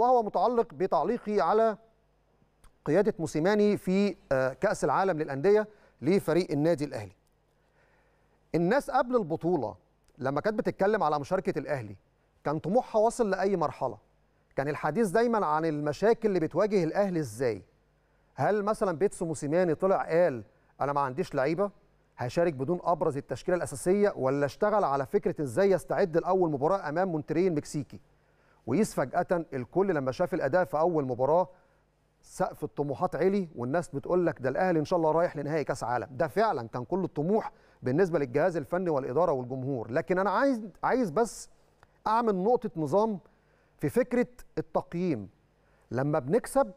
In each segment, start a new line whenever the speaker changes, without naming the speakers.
وهو متعلق بتعليقي على قيادة موسيماني في آه، كأس العالم للأندية لفريق النادي الأهلي الناس قبل البطولة لما كانت بتتكلم على مشاركة الأهلي كان طموحها واصل لأي مرحلة كان الحديث دايما عن المشاكل اللي بتواجه الأهلي إزاي هل مثلا بيتسو موسيماني طلع قال أنا ما عنديش لعيبة هشارك بدون أبرز التشكيلة الأساسية ولا اشتغل على فكرة إزاي يستعد لأول مباراة أمام مونتريه المكسيكي ويس فجاه الكل لما شاف الاداء في اول مباراه سقف الطموحات علي والناس بتقول لك ده الاهلي ان شاء الله رايح لنهائي كاس عالم ده فعلا كان كل الطموح بالنسبه للجهاز الفني والاداره والجمهور لكن انا عايز عايز بس اعمل نقطه نظام في فكره التقييم لما بنكسب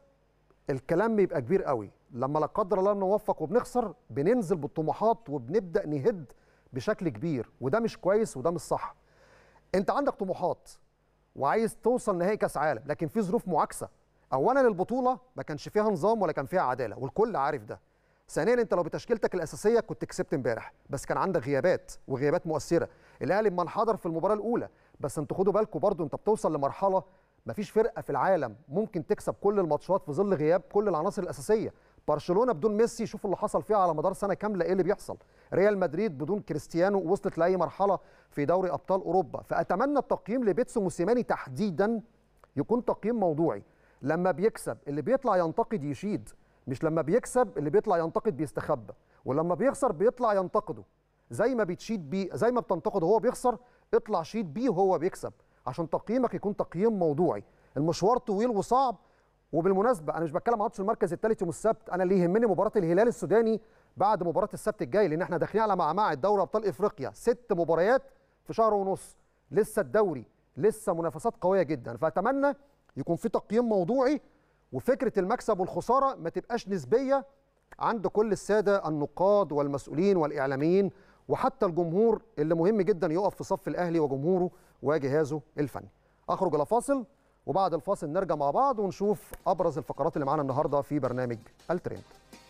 الكلام بيبقى كبير قوي لما لا قدر الله نوفق وبنخسر بننزل بالطموحات وبنبدا نهد بشكل كبير وده مش كويس وده مش صح انت عندك طموحات وعايز توصل نهائي كاس عالم لكن في ظروف معاكسه اولا البطوله ما كانش فيها نظام ولا كان فيها عداله والكل عارف ده ثانيا انت لو بتشكيلتك الاساسيه كنت كسبت امبارح بس كان عندك غيابات وغيابات مؤثره الاهلي ما انحدر في المباراه الاولى بس انتوا خدوا بالكم برضو انت بتوصل لمرحله ما فيش فرقه في العالم ممكن تكسب كل الماتشات في ظل غياب كل العناصر الاساسيه برشلونه بدون ميسي شوف اللي حصل فيها على مدار سنه كامله ايه اللي بيحصل ريال مدريد بدون كريستيانو وصلت لاي مرحله في دوري ابطال اوروبا فاتمنى التقييم لبيتسو موسيماني تحديدا يكون تقييم موضوعي لما بيكسب اللي بيطلع ينتقد يشيد مش لما بيكسب اللي بيطلع ينتقد بيستخبى ولما بيخسر بيطلع ينتقده زي ما بتشيد بيه زي ما بتنتقده هو بيخسر اطلع شيد بيه وهو بيكسب عشان تقييمك يكون تقييم موضوعي المشوار طويل وصعب وبالمناسبه انا مش بتكلم عن ماتش المركز الثالث يوم السبت انا اللي يهمني مباراه الهلال السوداني بعد مباراه السبت الجاي لان احنا داخلين على معمعة دوري ابطال افريقيا ست مباريات في شهر ونص لسه الدوري لسه منافسات قويه جدا فاتمنى يكون في تقييم موضوعي وفكره المكسب والخساره ما تبقاش نسبيه عند كل الساده النقاد والمسؤولين والاعلاميين وحتى الجمهور اللي مهم جدا يقف في صف الاهلي وجمهوره وجهازه الفني اخرج الى فاصل وبعد الفاصل نرجع مع بعض ونشوف ابرز الفقرات اللي معانا النهارده في برنامج الترند